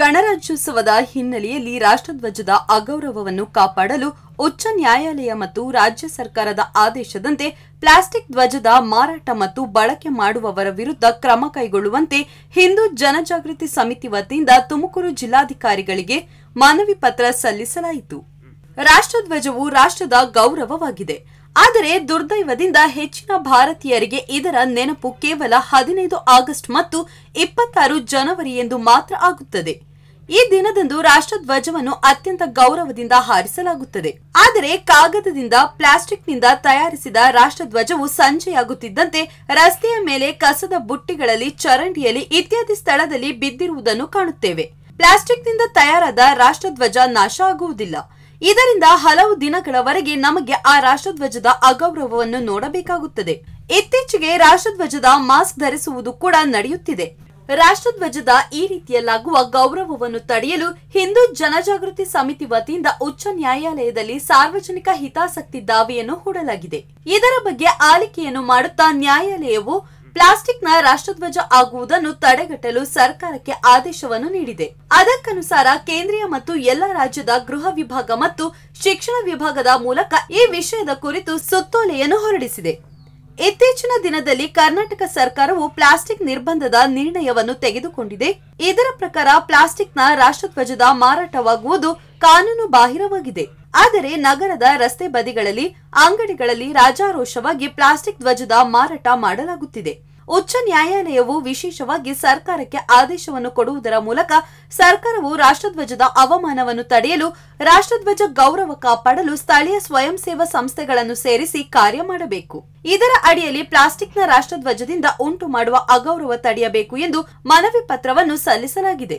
ಗಣರಾಜ್ಯೋತ್ಸವದ ಹಿನ್ನೆಲೆಯಲ್ಲಿ ರಾಷ್ಟ್ರಧ್ವಜದ ಅಗೌರವವನ್ನು ಕಾಪಾಡಲು ಉಚ್ಚ ನ್ಯಾಯಾಲಯ ಮತ್ತು ರಾಜ್ಯ ಸರ್ಕಾರದ ಆದೇಶದಂತೆ ಪ್ಲಾಸ್ಟಿಕ್ ಧ್ವಜದ ಮಾರಾಟ ಮತ್ತು ಬಳಕೆ ಮಾಡುವವರ ವಿರುದ್ಧ ಕ್ರಮ ಕೈಗೊಳ್ಳುವಂತೆ ಹಿಂದೂ ಜನಜಾಗೃತಿ ಸಮಿತಿ ವತಿಯಿಂದ ತುಮಕೂರು ಜಿಲ್ಲಾಧಿಕಾರಿಗಳಿಗೆ ಮನವಿ ಪತ್ರ ಸಲ್ಲಿಸಲಾಯಿತು ರಾಷ್ಟ್ರಧ್ವಜವು ರಾಷ್ಟ್ರದ ಗೌರವವಾಗಿದೆ ಆದರೆ ದುರ್ದೈವದಿಂದ ಹೆಚ್ಚಿನ ಭಾರತೀಯರಿಗೆ ಇದರ ನೆನಪು ಕೇವಲ ಹದಿನೈದು ಆಗಸ್ಟ್ ಮತ್ತು ಇಪ್ಪತ್ತಾರು ಜನವರಿ ಎಂದು ಮಾತ್ರ ಆಗುತ್ತದೆ ಈ ದಿನದಂದು ರಾಷ್ಟ್ರಧ್ವಜವನ್ನು ಅತ್ಯಂತ ಗೌರವದಿಂದ ಹಾರಿಸಲಾಗುತ್ತದೆ ಆದರೆ ಕಾಗದದಿಂದ ಪ್ಲಾಸ್ಟಿಕ್ನಿಂದ ತಯಾರಿಸಿದ ರಾಷ್ಟ್ರಧ್ವಜವು ಸಂಜೆಯಾಗುತ್ತಿದ್ದಂತೆ ರಸ್ತೆಯ ಮೇಲೆ ಕಸದ ಬುಟ್ಟಿಗಳಲ್ಲಿ ಚರಂಡಿಯಲ್ಲಿ ಇತ್ಯಾದಿ ಸ್ಥಳದಲ್ಲಿ ಬಿದ್ದಿರುವುದನ್ನು ಕಾಣುತ್ತೇವೆ ಪ್ಲಾಸ್ಟಿಕ್ನಿಂದ ತಯಾರಾದ ರಾಷ್ಟ್ರಧ್ವಜ ನಾಶ ಆಗುವುದಿಲ್ಲ ಇದರಿಂದ ಹಲವು ದಿನಗಳವರೆಗೆ ನಮಗೆ ಆ ರಾಷ್ಟ್ರಧ್ವಜದ ಅಗೌರವವನ್ನು ನೋಡಬೇಕಾಗುತ್ತದೆ ಇತ್ತೀಚೆಗೆ ರಾಷ್ಟ್ರಧ್ವಜದ ಮಾಸ್ಕ್ ಧರಿಸುವುದು ಕೂಡ ನಡೆಯುತ್ತಿದೆ ರಾಷ್ಟ್ರಧ್ವಜದ ಈ ರೀತಿಯಲ್ಲಾಗುವ ಗೌರವವನ್ನು ತಡೆಯಲು ಹಿಂದೂ ಜನಜಾಗೃತಿ ಸಮಿತಿ ವತಿಯಿಂದ ಉಚ್ಚ ನ್ಯಾಯಾಲಯದಲ್ಲಿ ಸಾರ್ವಜನಿಕ ಹಿತಾಸಕ್ತಿ ದಾವೆಯನ್ನು ಹೂಡಲಾಗಿದೆ ಇದರ ಬಗ್ಗೆ ಆಲಿಕೆಯನ್ನು ಮಾಡುತ್ತಾ ನ್ಯಾಯಾಲಯವು ಪ್ಲಾಸ್ಟಿಕ್ನ ರಾಷ್ಟ್ರಧ್ವಜ ಆಗುವುದನ್ನು ತಡೆಗಟ್ಟಲು ಸರ್ಕಾರಕ್ಕೆ ಆದೇಶವನ್ನು ನೀಡಿದೆ ಅದಕ್ಕನುಸಾರ ಕೇಂದ್ರೀಯ ಮತ್ತು ಎಲ್ಲ ರಾಜ್ಯದ ಗೃಹ ವಿಭಾಗ ಮತ್ತು ಶಿಕ್ಷಣ ವಿಭಾಗದ ಮೂಲಕ ಈ ವಿಷಯದ ಕುರಿತು ಸುತ್ತೋಲೆಯನ್ನು ಹೊರಡಿಸಿದೆ ಇತ್ತೀಚಿನ ದಿನದಲ್ಲಿ ಕರ್ನಾಟಕ ಸರ್ಕಾರವು ಪ್ಲಾಸ್ಟಿಕ್ ನಿರ್ಬಂಧದ ನಿರ್ಣಯವನ್ನು ತೆಗೆದುಕೊಂಡಿದೆ ಇದರ ಪ್ರಕಾರ ಪ್ಲಾಸ್ಟಿಕ್ನ ರಾಷ್ಟ್ರಧ್ವಜದ ಮಾರಾಟವಾಗುವುದು ಕಾನೂನು ಬಾಹಿರವಾಗಿದೆ ಆದರೆ ನಗರದ ರಸ್ತೆ ಬದಿಗಳಲ್ಲಿ ಅಂಗಡಿಗಳಲ್ಲಿ ರಾಜಾರೋಷವಾಗಿ ಪ್ಲಾಸ್ಟಿಕ್ ಧ್ವಜದ ಮಾರಾಟ ಮಾಡಲಾಗುತ್ತಿದೆ ಉಚ್ಚ ನ್ಯಾಯಾಲಯವು ವಿಶೇಷವಾಗಿ ಸರ್ಕಾರಕ್ಕೆ ಆದೇಶವನ್ನು ಕೊಡುವುದರ ಮೂಲಕ ಸರ್ಕಾರವು ರಾಷ್ಟ್ರಧ್ವಜದ ಅವಮಾನವನ್ನು ತಡೆಯಲು ರಾಷ್ಟ್ರಧ್ವಜ ಗೌರವ ಕಾಪಾಡಲು ಸ್ಥಳೀಯ ಸ್ವಯಂ ಸೇವಾ ಸಂಸ್ಥೆಗಳನ್ನು ಸೇರಿಸಿ ಕಾರ್ಯ ಮಾಡಬೇಕು ಇದರ ಅಡಿಯಲ್ಲಿ ಪ್ಲಾಸ್ಟಿಕ್ನ ರಾಷ್ಟ್ರಧ್ವಜದಿಂದ ಉಂಟು ಮಾಡುವ ಅಗೌರವ ತಡೆಯಬೇಕು ಎಂದು ಮನವಿ ಪತ್ರವನ್ನು ಸಲ್ಲಿಸಲಾಗಿದೆ